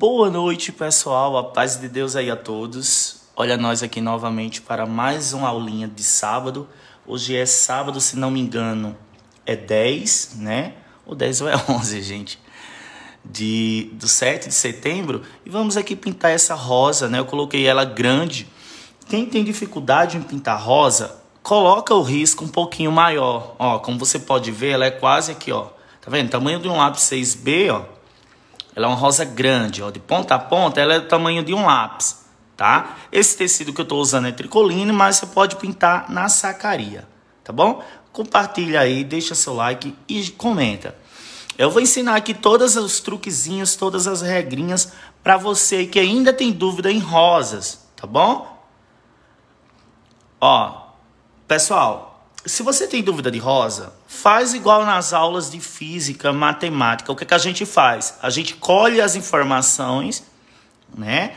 Boa noite, pessoal. A paz de Deus aí a todos. Olha nós aqui novamente para mais uma aulinha de sábado. Hoje é sábado, se não me engano, é 10, né? Ou 10 ou é 11, gente. De, do 7 de setembro. E vamos aqui pintar essa rosa, né? Eu coloquei ela grande. Quem tem dificuldade em pintar rosa, coloca o risco um pouquinho maior. Ó, como você pode ver, ela é quase aqui, ó. Tá vendo? Tamanho de um lápis 6B, ó ela é uma rosa grande, ó, de ponta a ponta, ela é do tamanho de um lápis, tá? Esse tecido que eu estou usando é tricoline, mas você pode pintar na sacaria, tá bom? Compartilha aí, deixa seu like e comenta. Eu vou ensinar aqui todos os truquezinhos, todas as regrinhas para você que ainda tem dúvida em rosas, tá bom? Ó, pessoal, se você tem dúvida de rosa, faz igual nas aulas de física, matemática. O que, é que a gente faz? A gente colhe as informações, né?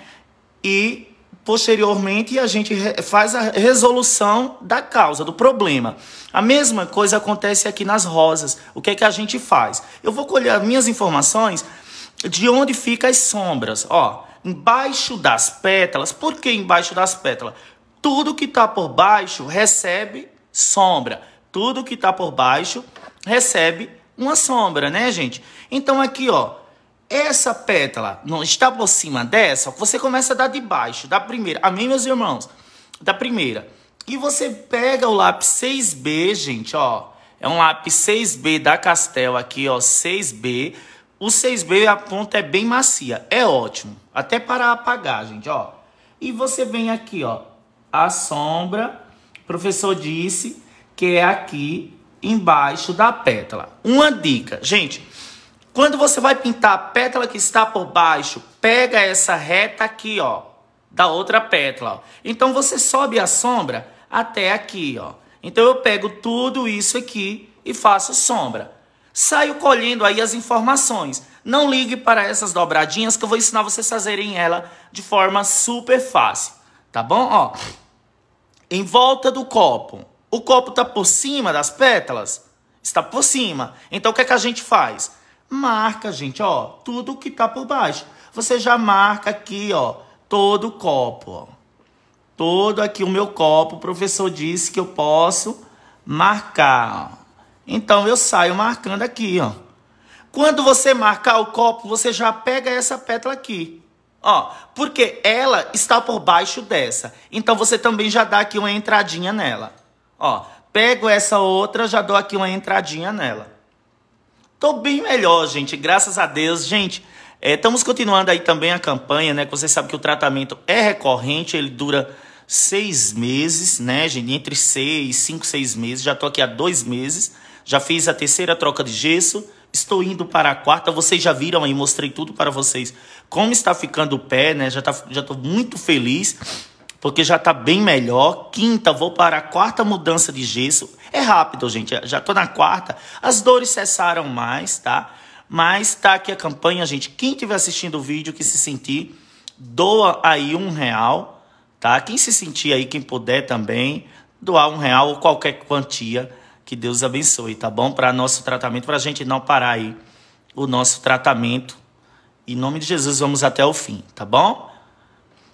E posteriormente a gente faz a resolução da causa, do problema. A mesma coisa acontece aqui nas rosas. O que é que a gente faz? Eu vou colher as minhas informações de onde ficam as sombras. Ó, embaixo das pétalas. Por que embaixo das pétalas? Tudo que está por baixo recebe sombra. Tudo que está por baixo recebe uma sombra, né, gente? Então aqui, ó, essa pétala não está por cima dessa, você começa a dar de baixo, da primeira. Amém, meus irmãos? Da primeira. E você pega o lápis 6B, gente, ó. É um lápis 6B da Castel aqui, ó, 6B. O 6B, a ponta é bem macia, é ótimo. Até para apagar, gente, ó. E você vem aqui, ó, a sombra o professor disse que é aqui embaixo da pétala. Uma dica, gente. Quando você vai pintar a pétala que está por baixo, pega essa reta aqui, ó, da outra pétala. Ó. Então você sobe a sombra até aqui, ó. Então eu pego tudo isso aqui e faço sombra. Saio colhendo aí as informações. Não ligue para essas dobradinhas que eu vou ensinar vocês a fazerem ela de forma super fácil, tá bom? Ó, em volta do copo. O copo está por cima das pétalas? Está por cima. Então o que, é que a gente faz? Marca, gente, ó, tudo que está por baixo. Você já marca aqui, ó, todo o copo. Ó. Todo aqui o meu copo. O professor disse que eu posso marcar. Ó. Então eu saio marcando aqui, ó. Quando você marcar o copo, você já pega essa pétala aqui. Ó, porque ela está por baixo dessa. Então você também já dá aqui uma entradinha nela. Ó, pego essa outra, já dou aqui uma entradinha nela. Tô bem melhor, gente, graças a Deus. Gente, é, estamos continuando aí também a campanha, né? Que você sabe que o tratamento é recorrente, ele dura seis meses, né, gente? Entre seis, cinco, seis meses. Já tô aqui há dois meses. Já fiz a terceira troca de gesso. Estou indo para a quarta. Vocês já viram aí, mostrei tudo para vocês como está ficando o pé, né? Já tá, já tô muito feliz porque já está bem melhor. Quinta, vou para a quarta mudança de gesso. É rápido, gente. Já estou na quarta. As dores cessaram mais, tá? Mas tá aqui a campanha, gente. Quem estiver assistindo o vídeo, que se sentir, doa aí um real, tá? Quem se sentir aí, quem puder também, doar um real ou qualquer quantia. Que Deus abençoe, tá bom? Para nosso tratamento, para a gente não parar aí o nosso tratamento em nome de Jesus, vamos até o fim, tá bom?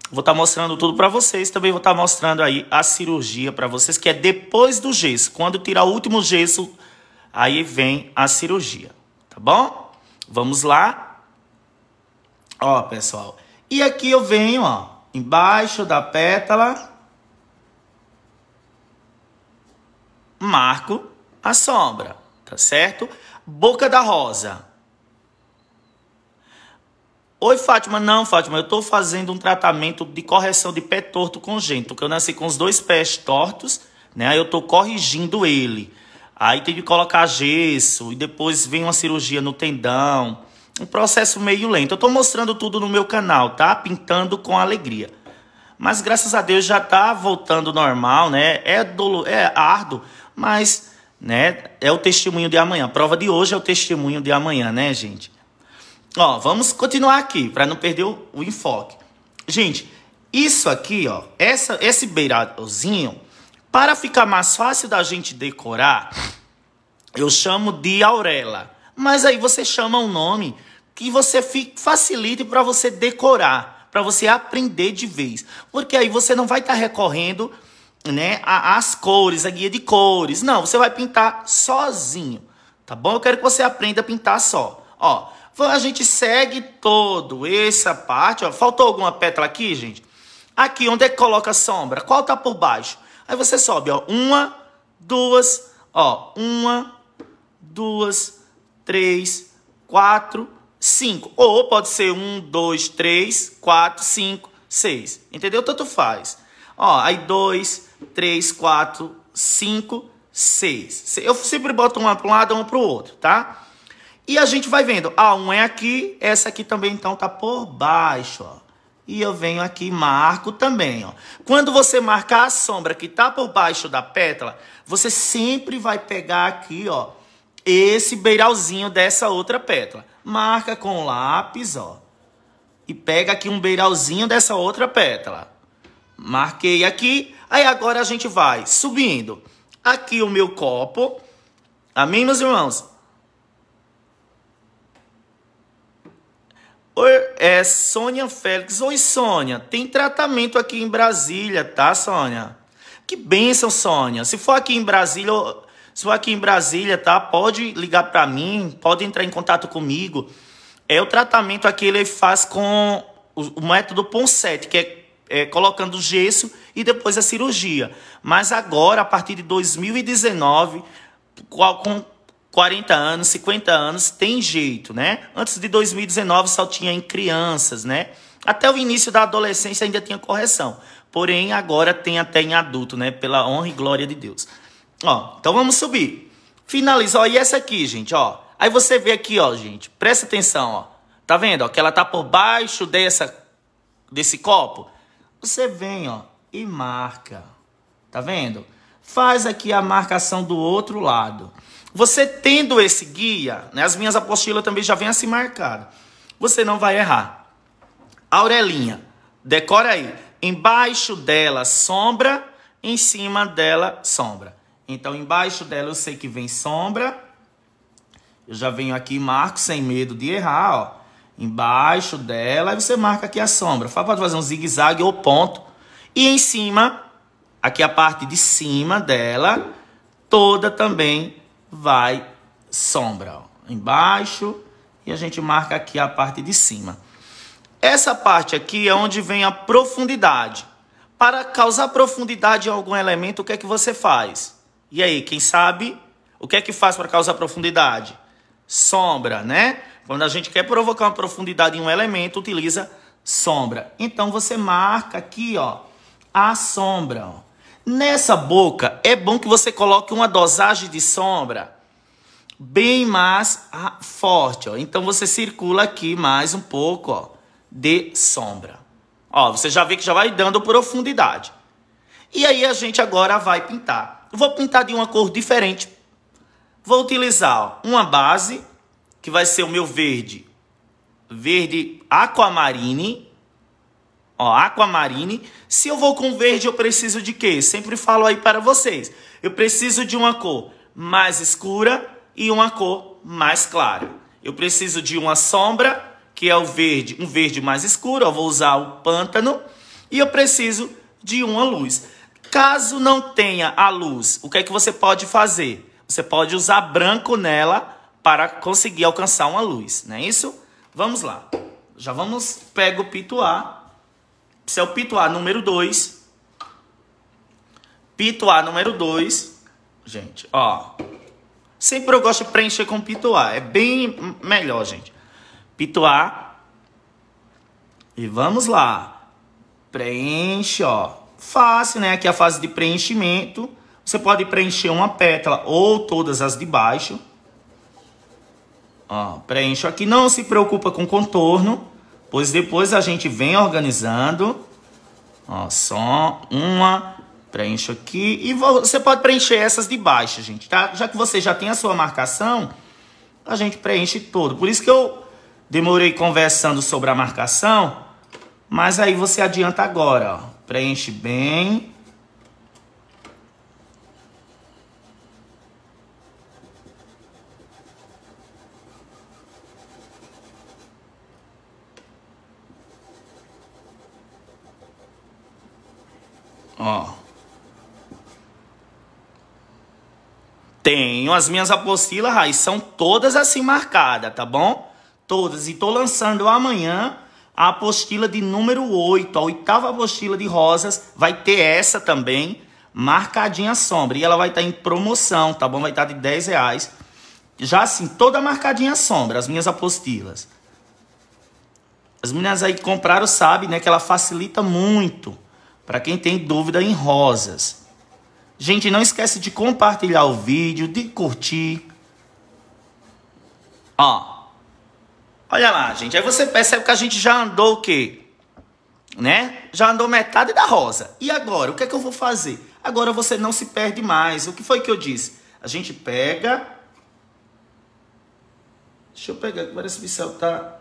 Vou estar tá mostrando tudo para vocês. Também vou estar tá mostrando aí a cirurgia para vocês, que é depois do gesso. Quando tirar o último gesso, aí vem a cirurgia, tá bom? Vamos lá. Ó, pessoal. E aqui eu venho, ó, embaixo da pétala. Marco a sombra, tá certo? Boca da rosa. Oi, Fátima. Não, Fátima, eu estou fazendo um tratamento de correção de pé torto congênito, que eu nasci com os dois pés tortos, né? Aí eu estou corrigindo ele. Aí tem que colocar gesso e depois vem uma cirurgia no tendão. Um processo meio lento. Eu estou mostrando tudo no meu canal, tá? Pintando com alegria. Mas graças a Deus já está voltando normal, né? É, dolo... é árduo, mas né? é o testemunho de amanhã. A prova de hoje é o testemunho de amanhã, né, gente? Ó, vamos continuar aqui para não perder o, o, enfoque. Gente, isso aqui, ó, essa, esse beiradinho, para ficar mais fácil da gente decorar, eu chamo de aurela. Mas aí você chama um nome que você fique, facilite para você decorar, para você aprender de vez. Porque aí você não vai estar tá recorrendo né, a, as cores, a guia de cores. Não, você vai pintar sozinho, tá bom? Eu quero que você aprenda a pintar só. Ó, a gente segue todo essa parte. Ó. Faltou alguma pétala aqui, gente? Aqui, onde é que coloca a sombra? Qual tá por baixo? Aí você sobe, ó. Uma, duas, ó. Uma, duas, três, quatro, cinco. Ou pode ser um, dois, três, quatro, cinco, seis. Entendeu? Tanto faz. Ó, aí dois, três, quatro, cinco, seis. Eu sempre boto uma para um lado e uma para o outro, Tá? E a gente vai vendo. Ah, um é aqui, essa aqui também então tá por baixo, ó. E eu venho aqui e marco também, ó. Quando você marcar a sombra que tá por baixo da pétala, você sempre vai pegar aqui, ó, esse beiralzinho dessa outra pétala. Marca com o lápis, ó. E pega aqui um beiralzinho dessa outra pétala. Marquei aqui. Aí agora a gente vai subindo. Aqui o meu copo. Amém, meus irmãos? Oi, é Sônia Félix. Oi, Sônia. Tem tratamento aqui em Brasília, tá, Sônia? Que bênção, Sônia. Se for aqui em Brasília, se for aqui em Brasília, tá? Pode ligar para mim, pode entrar em contato comigo. É o tratamento aqui ele faz com o, o método Ponset, que é é, colocando gesso e depois a cirurgia. Mas agora, a partir de 2019, qual, com, 40 anos, 50 anos, tem jeito, né? Antes de 2019 só tinha em crianças, né? Até o início da adolescência ainda tinha correção. Porém, agora tem até em adulto, né? Pela honra e glória de Deus. Ó, então vamos subir. Finaliza, ó, e essa aqui, gente, ó. Aí você vê aqui, ó, gente, presta atenção, ó. Tá vendo, ó, que ela tá por baixo dessa, desse copo? Você vem, ó, e marca. Tá vendo? Faz aqui a marcação do outro lado. Você tendo esse guia, né, as minhas apostilas também já vêm assim marcadas. Você não vai errar. Aurelinha, decora aí. Embaixo dela sombra, em cima dela sombra. Então embaixo dela eu sei que vem sombra. Eu já venho aqui e marco sem medo de errar, ó. Embaixo dela, aí você marca aqui a sombra. Pode fazer um zigue-zague ou ponto. E em cima, aqui a parte de cima dela, toda também vai sombra ó, embaixo e a gente marca aqui a parte de cima. Essa parte aqui é onde vem a profundidade. Para causar profundidade em algum elemento, o que é que você faz? E aí, quem sabe, o que é que faz para causar profundidade? Sombra, né? Quando a gente quer provocar uma profundidade em um elemento, utiliza sombra. Então você marca aqui, ó, a sombra, ó. Nessa boca, é bom que você coloque uma dosagem de sombra bem mais forte. Ó. Então, você circula aqui mais um pouco ó, de sombra. Ó, você já vê que já vai dando profundidade. E aí, a gente agora vai pintar. vou pintar de uma cor diferente. Vou utilizar ó, uma base, que vai ser o meu verde. Verde aquamarine Ó, aquamarine. Se eu vou com verde, eu preciso de quê? Sempre falo aí para vocês. Eu preciso de uma cor mais escura e uma cor mais clara. Eu preciso de uma sombra, que é o verde, um verde mais escuro. Eu vou usar o pântano. E eu preciso de uma luz. Caso não tenha a luz, o que é que você pode fazer? Você pode usar branco nela para conseguir alcançar uma luz, não é isso? Vamos lá. Já vamos, pega o pituá isso é o A número 2. A número 2. Gente, ó. Sempre eu gosto de preencher com A. É bem melhor, gente. A. E vamos lá. Preenche, ó. Fácil, né? Aqui é a fase de preenchimento. Você pode preencher uma pétala ou todas as de baixo. Ó, preencho aqui. Não se preocupa com contorno. Pois depois a gente vem organizando. Ó, só uma. Preencho aqui. E você pode preencher essas de baixo, gente, tá? Já que você já tem a sua marcação, a gente preenche todo. Por isso que eu demorei conversando sobre a marcação. Mas aí você adianta agora, ó. Preenche bem Ó. Tenho as minhas apostilas, Raiz, são todas assim marcadas, tá bom? Todas. E tô lançando amanhã a apostila de número 8, a oitava apostila de rosas. Vai ter essa também, marcadinha sombra. E ela vai estar tá em promoção, tá bom? Vai estar tá de 10 reais. Já assim, toda marcadinha sombra, as minhas apostilas. As meninas aí que compraram sabem, né, que ela facilita muito para quem tem dúvida em rosas. Gente, não esquece de compartilhar o vídeo, de curtir. Ó. Olha lá, gente. Aí você percebe que a gente já andou o quê? Né? Já andou metade da rosa. E agora? O que é que eu vou fazer? Agora você não se perde mais. O que foi que eu disse? A gente pega... Deixa eu pegar, parece que o pincel tá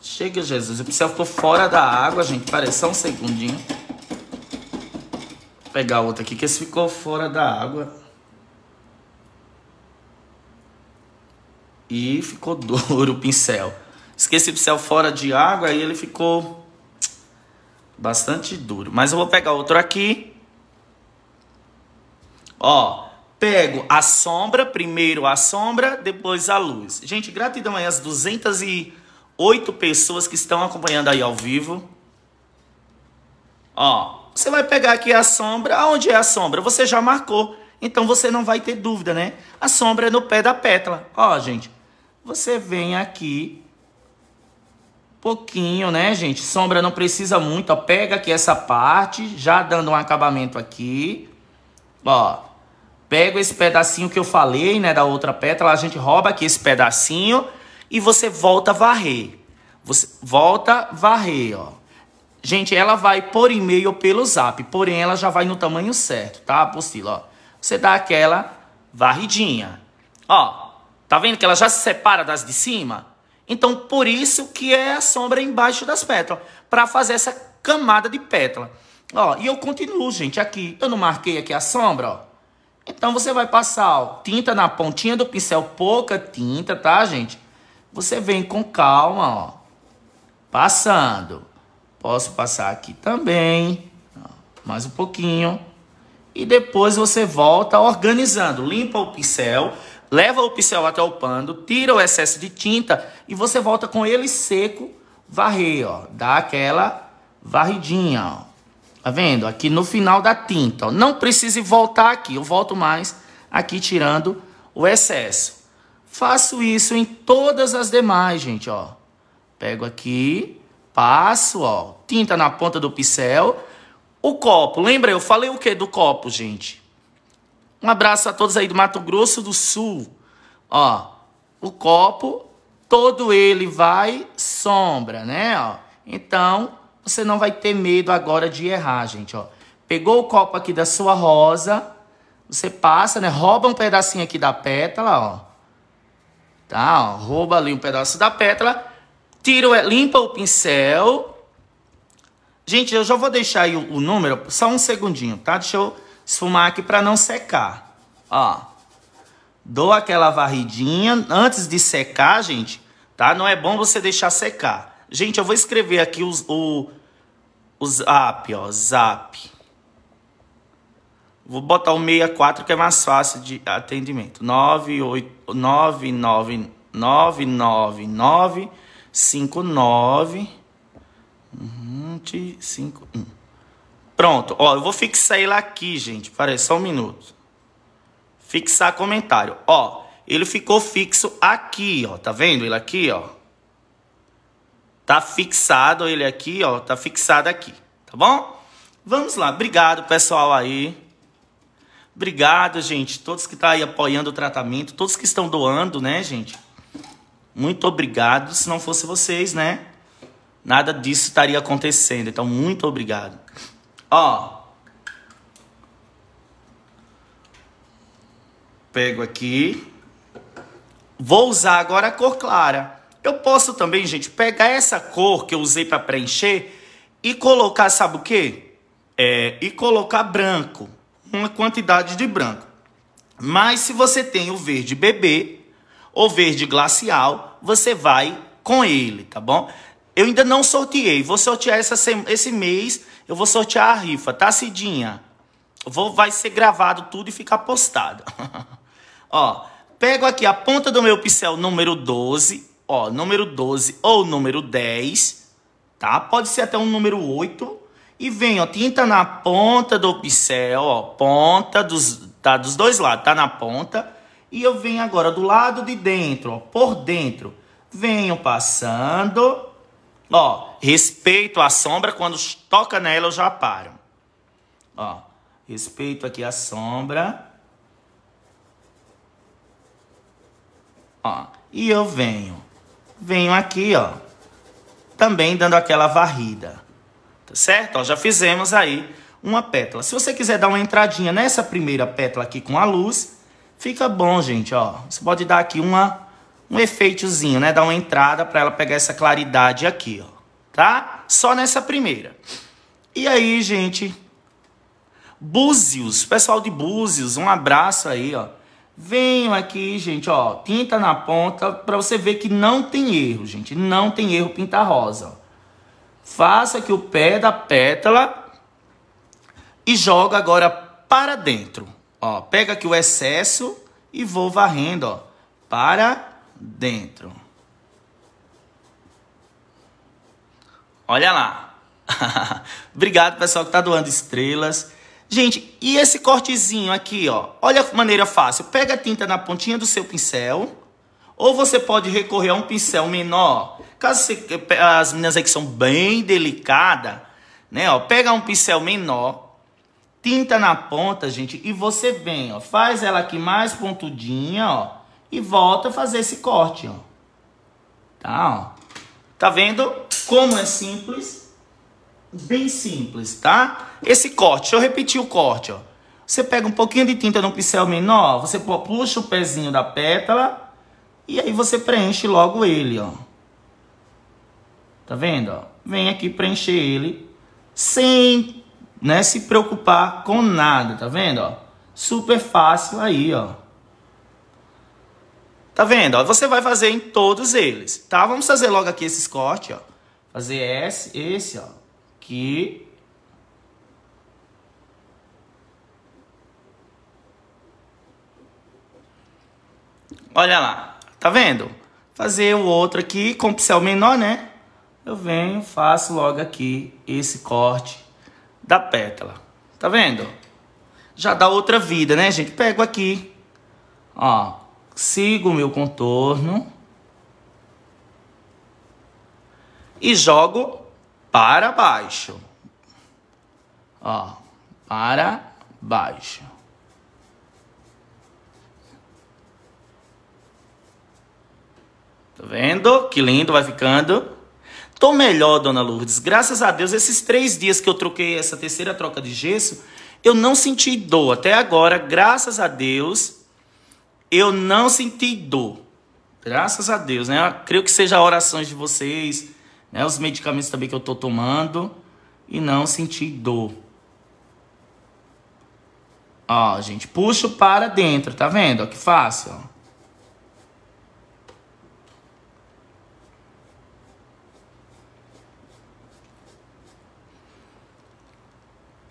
Chega, Jesus. O pincel ficou fora da água, gente. Parece só um segundinho. Vou pegar outro aqui, que esse ficou fora da água. E ficou duro o pincel. Esqueci o pincel fora de água e ele ficou bastante duro. Mas eu vou pegar outro aqui. Ó, pego a sombra, primeiro a sombra, depois a luz. Gente, gratidão aí as 200 e oito pessoas que estão acompanhando aí ao vivo. Ó, você vai pegar aqui a sombra. Aonde é a sombra? Você já marcou. Então você não vai ter dúvida, né? A sombra é no pé da pétala. Ó, gente, você vem aqui pouquinho, né, gente? Sombra não precisa muito, ó. Pega aqui essa parte, já dando um acabamento aqui. Ó, pega esse pedacinho que eu falei, né, da outra pétala. A gente rouba aqui esse pedacinho e você volta a varrer. Você volta a varrer, ó. Gente, ela vai por e-mail ou pelo zap, porém ela já vai no tamanho certo, tá, apostila? Ó. Você dá aquela varridinha. Ó, tá vendo que ela já se separa das de cima? Então, por isso que é a sombra embaixo das pétalas, para fazer essa camada de pétala. Ó, e eu continuo, gente, aqui. Eu não marquei aqui a sombra, ó. Então, você vai passar ó, tinta na pontinha do pincel, pouca tinta, tá, gente? Você vem com calma, ó. Passando. Posso passar aqui também. Ó, mais um pouquinho. E depois você volta organizando. Limpa o pincel, leva o pincel até o pano, tira o excesso de tinta e você volta com ele seco, varrer, ó. Dá aquela varridinha, ó. Tá vendo? Aqui no final da tinta. Ó. Não precise voltar aqui. Eu volto mais aqui tirando o excesso. Faço isso em todas as demais, gente, ó. Pego aqui, passo, ó, tinta na ponta do pincel. O copo, lembra? Eu falei o que do copo, gente? Um abraço a todos aí do Mato Grosso do Sul. Ó, o copo, todo ele vai sombra, né, ó. Então, você não vai ter medo agora de errar, gente, ó. Pegou o copo aqui da sua rosa, você passa, né, rouba um pedacinho aqui da pétala, ó Tá? Ó, rouba ali um pedaço da pétala, tira, limpa o pincel. Gente, eu já vou deixar aí o, o número, só um segundinho, tá? Deixa eu esfumar aqui para não secar. Ó, dou aquela varridinha antes de secar, gente, tá? Não é bom você deixar secar. Gente, eu vou escrever aqui os, o, o zap, ó, zap. Vou botar o 64 que é mais fácil de atendimento. 9999959 51. Pronto, ó, eu vou fixar ele aqui, gente. Peraí, só um minuto. Fixar comentário. Ó, ele ficou fixo aqui, ó. Tá vendo ele aqui, ó? Tá fixado ele aqui, ó. Tá fixado aqui, tá bom? Vamos lá. Obrigado, pessoal aí. Obrigado, gente, todos que estão tá aí apoiando o tratamento, todos que estão doando, né, gente? Muito obrigado. Se não fosse vocês, né? Nada disso estaria acontecendo. Então, muito obrigado. Ó. Pego aqui. Vou usar agora a cor clara. Eu posso também, gente, pegar essa cor que eu usei para preencher e colocar, sabe o quê? É, e colocar branco uma quantidade de branco. Mas se você tem o verde bebê ou verde glacial, você vai com ele, tá bom? Eu ainda não sorteei, vou sortear essa, esse mês, eu vou sortear a rifa, tá, Cidinha? Vou, vai ser gravado tudo e ficar postado. ó, pego aqui a ponta do meu pincel número 12, ó, número 12 ou número 10, tá? Pode ser até um número 8, e vem, ó, tinta na ponta do pincel, é, ó, ponta dos, tá dos dois lados, tá na ponta. E eu venho agora do lado de dentro, ó, por dentro. Venho passando, ó, respeito a sombra, quando toca nela eu já paro. Ó, respeito aqui a sombra. Ó, e eu venho, venho aqui, ó, também dando aquela varrida tá certo? Ó, já fizemos aí uma pétala. Se você quiser dar uma entradinha nessa primeira pétala aqui com a luz, fica bom, gente, ó. Você pode dar aqui uma, um efeitozinho, né? Dar uma entrada para ela pegar essa claridade aqui, ó. Tá? Só nessa primeira. E aí, gente, Búzios, pessoal de Búzios, um abraço aí, ó. Venham aqui, gente, ó, tinta na ponta para você ver que não tem erro, gente, não tem erro pintar rosa, ó. Faça que o pé da pétala e joga agora para dentro. Ó, pega aqui o excesso e vou varrendo, ó, para dentro. Olha lá. Obrigado, pessoal, que tá doando estrelas. Gente, e esse cortezinho aqui, ó? Olha a maneira fácil. Pega a tinta na pontinha do seu pincel ou você pode recorrer a um pincel menor. Caso você, as meninas aí que são bem delicadas, né? Ó, pega um pincel menor, tinta na ponta, gente, e você vem, ó, faz ela aqui mais pontudinha, ó, e volta a fazer esse corte, ó. Tá, ó. Tá vendo como é simples? Bem simples, tá? Esse corte, deixa eu repetir o corte, ó. Você pega um pouquinho de tinta no pincel menor, você puxa o pezinho da pétala, e aí você preenche logo ele, ó. Tá vendo, ó? Vem aqui preencher ele sem, né, se preocupar com nada, tá vendo, ó? Super fácil aí, ó. Tá vendo, ó? Você vai fazer em todos eles, tá? Vamos fazer logo aqui esses cortes, ó. Fazer esse, esse, ó. Aqui, Olha lá. Tá vendo? Fazer o outro aqui com pincel menor, né? Eu venho, faço logo aqui esse corte da pétala. Tá vendo? Já dá outra vida, né, gente? Pego aqui, ó, sigo o meu contorno e jogo para baixo. Ó, para baixo. Tá vendo? Que lindo, vai ficando. Tô melhor, dona Lourdes. Graças a Deus, esses três dias que eu troquei essa terceira troca de gesso, eu não senti dor. Até agora, graças a Deus, eu não senti dor. Graças a Deus, né? Eu creio que seja orações de vocês, né? Os medicamentos também que eu tô tomando. E não senti dor. Ó, gente, puxo para dentro, tá vendo? Ó, que fácil, ó.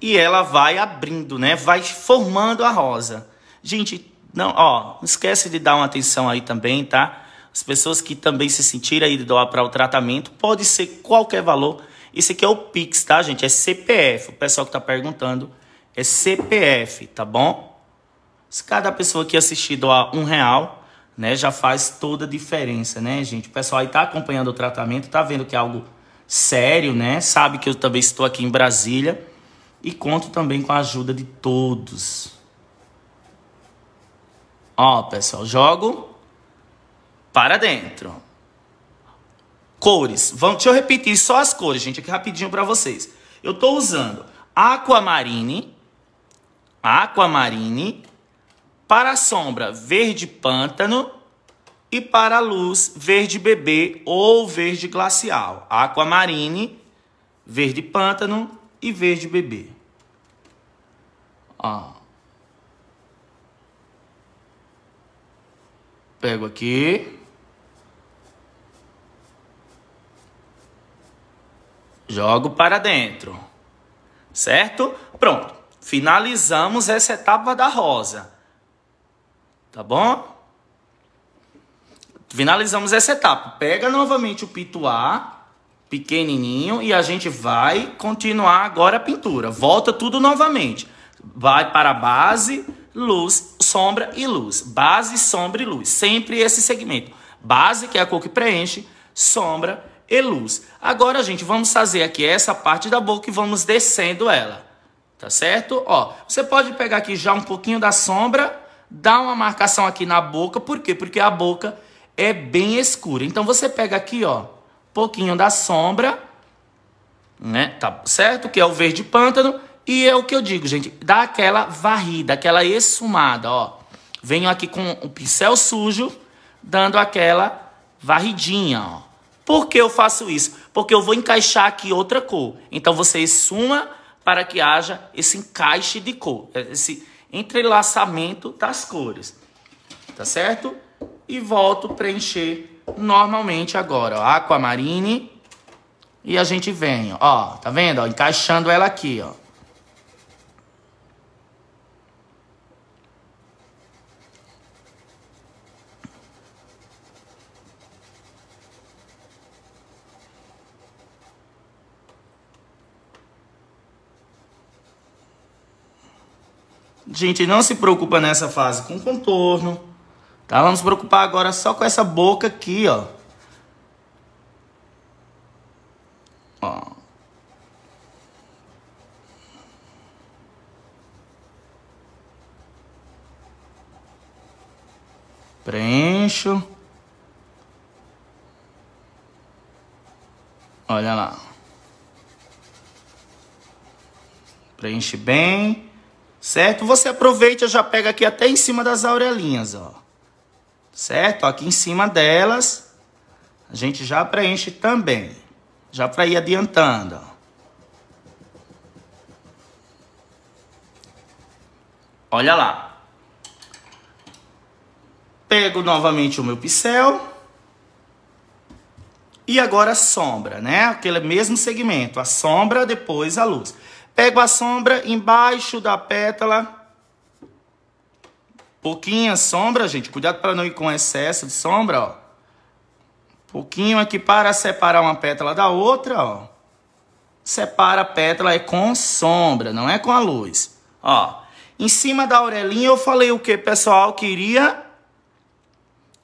e ela vai abrindo, né? Vai formando a rosa. Gente, não, ó, não esquece de dar uma atenção aí também, tá? As pessoas que também se sentirem aí de doar para o tratamento, pode ser qualquer valor. Esse aqui é o Pix, tá, gente? É CPF. O pessoal que tá perguntando é CPF, tá bom? Se cada pessoa que assistir doar um real, né, já faz toda a diferença, né, gente? O pessoal aí tá acompanhando o tratamento, tá vendo que é algo sério, né? Sabe que eu também estou aqui em Brasília e conto também com a ajuda de todos. Ó, pessoal, jogo para dentro. Cores. Vão, deixa eu repetir só as cores, gente, aqui rapidinho para vocês. Eu tô usando aquamarine, aquamarine, para a sombra verde pântano e para a luz verde bebê ou verde glacial. Aquamarine, verde pântano e verde bebê. Ó. Ah. Pego aqui. Jogo para dentro. Certo? Pronto. Finalizamos essa etapa da rosa. Tá bom? Finalizamos essa etapa. Pega novamente o pituá pequenininho e a gente vai continuar agora a pintura. Volta tudo novamente. Vai para a base, luz, sombra e luz. Base, sombra e luz. Sempre esse segmento. Base, que é a cor que preenche, sombra e luz. Agora, gente, vamos fazer aqui essa parte da boca e vamos descendo ela. Tá certo? Ó, você pode pegar aqui já um pouquinho da sombra, dar uma marcação aqui na boca. Por quê? Porque a boca é bem escura. Então, você pega aqui, ó pouquinho da sombra, né? Tá certo? Que é o verde pântano. E é o que eu digo, gente. Dá aquela varrida, aquela esfumada, ó. Venho aqui com o pincel sujo, dando aquela varridinha, ó. Por que eu faço isso? Porque eu vou encaixar aqui outra cor. Então você esfuma para que haja esse encaixe de cor, é, esse entrelaçamento das cores. Tá certo? E volto preencher normalmente agora. Ó, aquamarine. E a gente vem, ó. Tá vendo? Ó, encaixando ela aqui, ó. Gente, não se preocupa nessa fase com contorno, Tá? Vamos nos preocupar agora só com essa boca aqui, ó. Ó. Preencho. Olha lá. Preenche bem, certo? Você aproveita, já pega aqui até em cima das aurelinhas, ó certo? Aqui em cima delas, a gente já preenche também, já para ir adiantando. Olha lá. Pego novamente o meu pincel. E agora a sombra, né? Aquele mesmo segmento, a sombra, depois a luz. Pego a sombra embaixo da pétala Pouquinha sombra, gente. Cuidado para não ir com excesso de sombra, ó. Pouquinho aqui para separar uma pétala da outra, ó. Separa a pétala é com sombra, não é com a luz. Ó, em cima da orelhinha eu falei o que, pessoal? Queria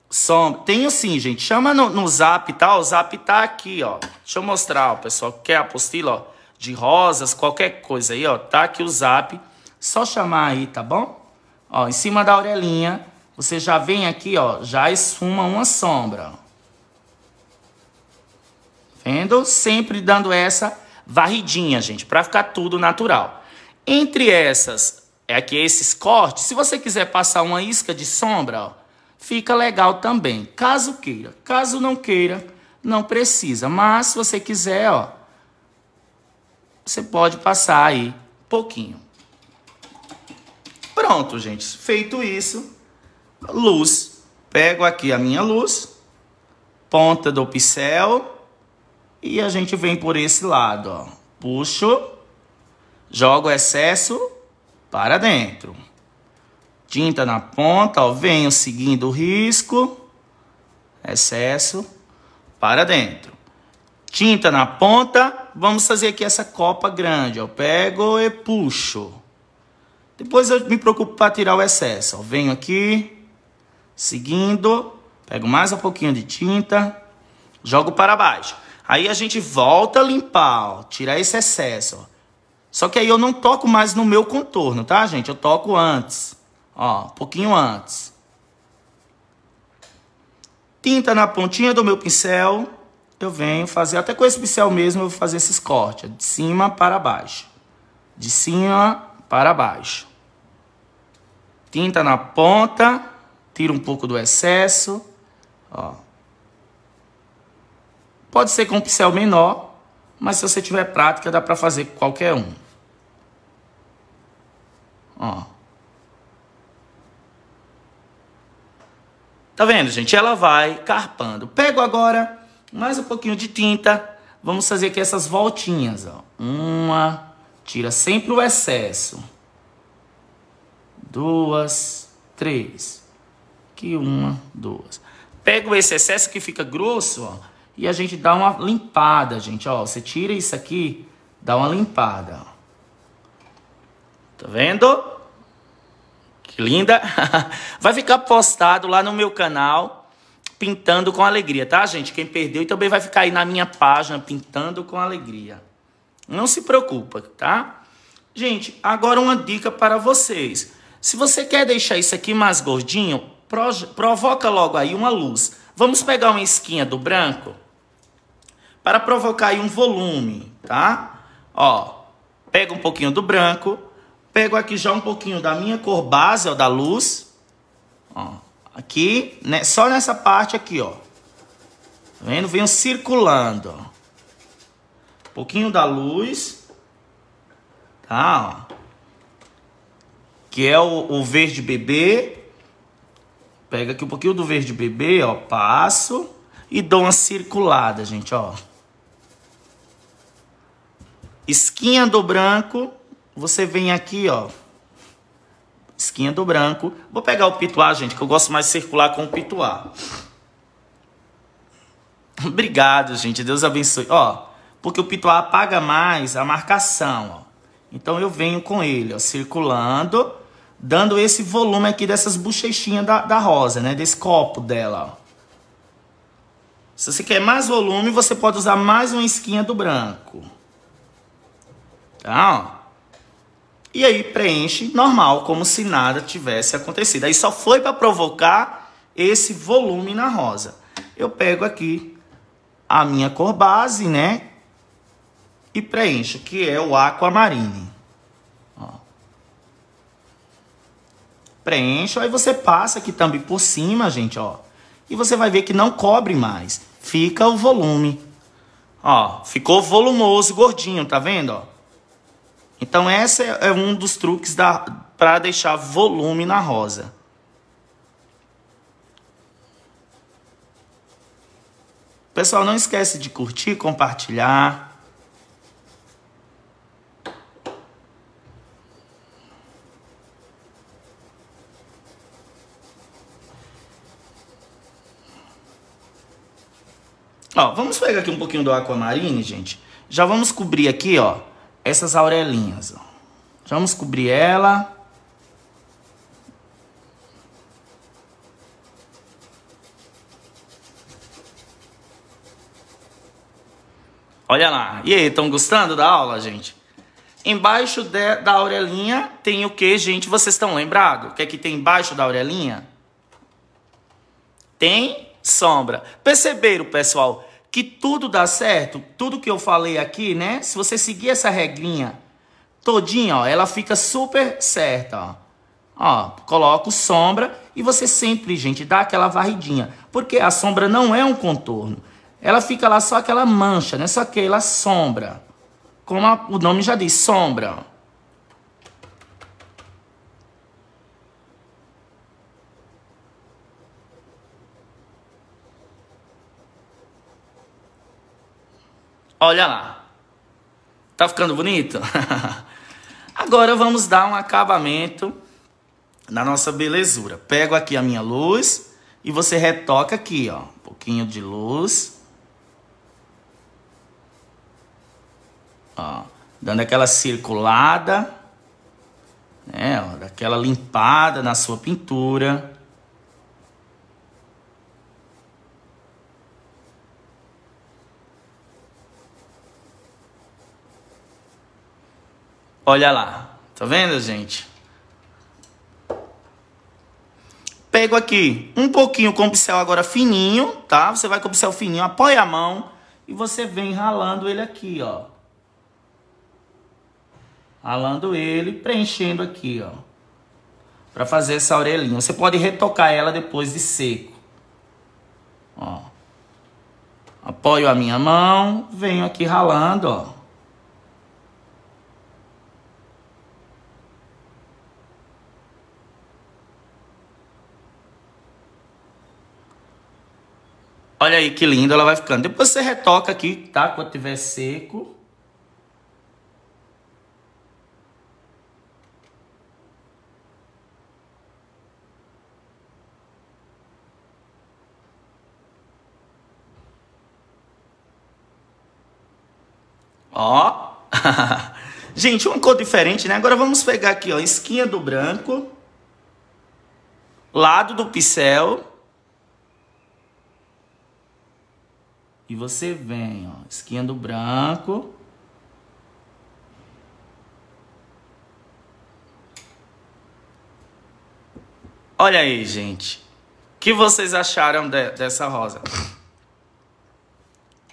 sombra. Tenho sim, gente. Chama no, no zap, tá? O zap tá aqui, ó. Deixa eu mostrar, ó, pessoal. Quer apostila, ó? De rosas, qualquer coisa aí, ó. Tá aqui o zap. Só chamar aí, tá bom? Ó, em cima da orelhinha, você já vem aqui, ó, já esfuma uma sombra. Vendo? Sempre dando essa varridinha, gente, para ficar tudo natural. Entre essas, é aqui esses cortes, se você quiser passar uma isca de sombra, ó, fica legal também. Caso queira, caso não queira, não precisa. Mas se você quiser, ó, você pode passar aí pouquinho. Pronto, gente. Feito isso, luz. Pego aqui a minha luz, ponta do pincel e a gente vem por esse lado, ó. Puxo, jogo o excesso para dentro. Tinta na ponta, ó, venho seguindo o risco, excesso para dentro. Tinta na ponta, vamos fazer aqui essa copa grande, ó. Pego e puxo depois eu me preocupo para tirar o excesso. Ó, venho aqui, seguindo, pego mais um pouquinho de tinta, jogo para baixo. Aí a gente volta a limpar, ó, tirar esse excesso. Ó. Só que aí eu não toco mais no meu contorno, tá, gente? Eu toco antes, ó, um pouquinho antes. Tinta na pontinha do meu pincel, eu venho fazer, até com esse pincel mesmo, eu vou fazer esses cortes, de cima para baixo. De cima para baixo. Tinta na ponta, tira um pouco do excesso, ó. Pode ser com um pincel menor, mas se você tiver prática, dá para fazer com qualquer um. Ó. Tá vendo, gente? Ela vai carpando. Pego agora mais um pouquinho de tinta. Vamos fazer aqui essas voltinhas, ó. Uma, Tira sempre o excesso. Duas, três. Aqui uma, duas. Pega esse excesso que fica grosso, ó, e a gente dá uma limpada, gente, ó. Você tira isso aqui, dá uma limpada, Tá vendo? Que linda! Vai ficar postado lá no meu canal, Pintando com Alegria, tá, gente? Quem perdeu também vai ficar aí na minha página, Pintando com Alegria. Não se preocupa, tá? Gente, agora uma dica para vocês. Se você quer deixar isso aqui mais gordinho, provoca logo aí uma luz. Vamos pegar uma esquinha do branco para provocar aí um volume, tá? Ó, pego um pouquinho do branco, pego aqui já um pouquinho da minha cor base, ó, da luz. Ó, aqui, né, só nessa parte aqui, ó. Tá vendo? Venho circulando, ó pouquinho da luz, tá? Ó, que é o, o verde bebê. Pega aqui um pouquinho do verde bebê, ó, passo e dou uma circulada, gente, ó. Esquinha do branco, você vem aqui, ó. Esquinha do branco. Vou pegar o pituá, gente, que eu gosto mais de circular com o pituá. Obrigado, gente. Deus abençoe. Ó, porque o Pituá apaga mais a marcação. Ó. Então eu venho com ele, ó, circulando, dando esse volume aqui dessas bochechinhas da, da rosa, né? Desse copo dela, ó. Se você quer mais volume, você pode usar mais uma esquinha do branco. Tá, ó. E aí preenche normal, como se nada tivesse acontecido. Aí só foi para provocar esse volume na rosa. Eu pego aqui a minha cor base, né? e preencho, que é o Aquamarine. Ó. Preencho, aí você passa aqui também por cima, gente, ó. E você vai ver que não cobre mais. Fica o volume. Ó, ficou volumoso, gordinho, tá vendo, ó? Então esse é, é um dos truques da para deixar volume na rosa. Pessoal, não esquece de curtir, compartilhar. Ó, vamos pegar aqui um pouquinho do aquamarine, gente. Já vamos cobrir aqui, ó, essas aurelinhas, ó. Já vamos cobrir ela. Olha lá. E aí, estão gostando da aula, gente? Embaixo de, da aurelinha tem o que, gente? Vocês estão lembrados? O que é que tem embaixo da aurelinha? Tem sombra. Perceberam, pessoal, que tudo dá certo? Tudo que eu falei aqui, né? Se você seguir essa regrinha todinha, ó, ela fica super certa, ó. Ó, coloco sombra e você sempre, gente, dá aquela varridinha. Porque a sombra não é um contorno. Ela fica lá só aquela mancha, né? Só aquela sombra. Como a, o nome já diz, sombra. Olha lá. Tá ficando bonito? Agora vamos dar um acabamento na nossa belezura. Pego aqui a minha luz e você retoca aqui, ó. Um pouquinho de luz. Ó, dando aquela circulada, né? Ó, daquela limpada na sua pintura. Olha lá. Tá vendo, gente? Pego aqui um pouquinho com o pincel agora fininho, tá? Você vai com o pincel fininho, apoia a mão e você vem ralando ele aqui, ó. Ralando ele, preenchendo aqui, ó. Pra fazer essa orelhinha. Você pode retocar ela depois de seco. Ó. Apoio a minha mão, venho aqui ralando, ó. Olha aí que lindo ela vai ficando. Depois você retoca aqui, tá? Quando tiver seco. Ó. Gente, uma cor diferente, né? Agora vamos pegar aqui, ó, esquinha do branco, lado do pincel E você vem, ó, esquinha do branco. Olha aí, gente. O que vocês acharam de, dessa rosa?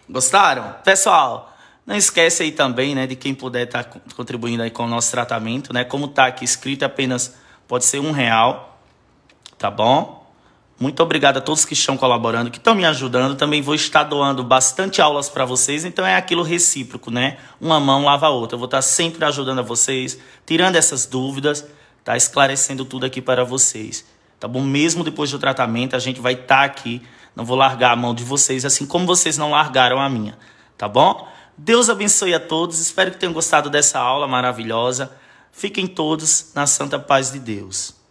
Gostaram? Pessoal, não esquece aí também, né, de quem puder estar tá contribuindo aí com o nosso tratamento, né? Como tá aqui escrito, apenas pode ser um real, tá bom? Muito obrigado a todos que estão colaborando, que estão me ajudando. Também vou estar doando bastante aulas para vocês, então é aquilo recíproco, né? Uma mão lava a outra. Eu vou estar sempre ajudando a vocês, tirando essas dúvidas, tá esclarecendo tudo aqui para vocês. Tá bom? Mesmo depois do tratamento, a gente vai estar tá aqui. Não vou largar a mão de vocês, assim como vocês não largaram a minha, tá bom? Deus abençoe a todos. Espero que tenham gostado dessa aula maravilhosa. Fiquem todos na santa paz de Deus.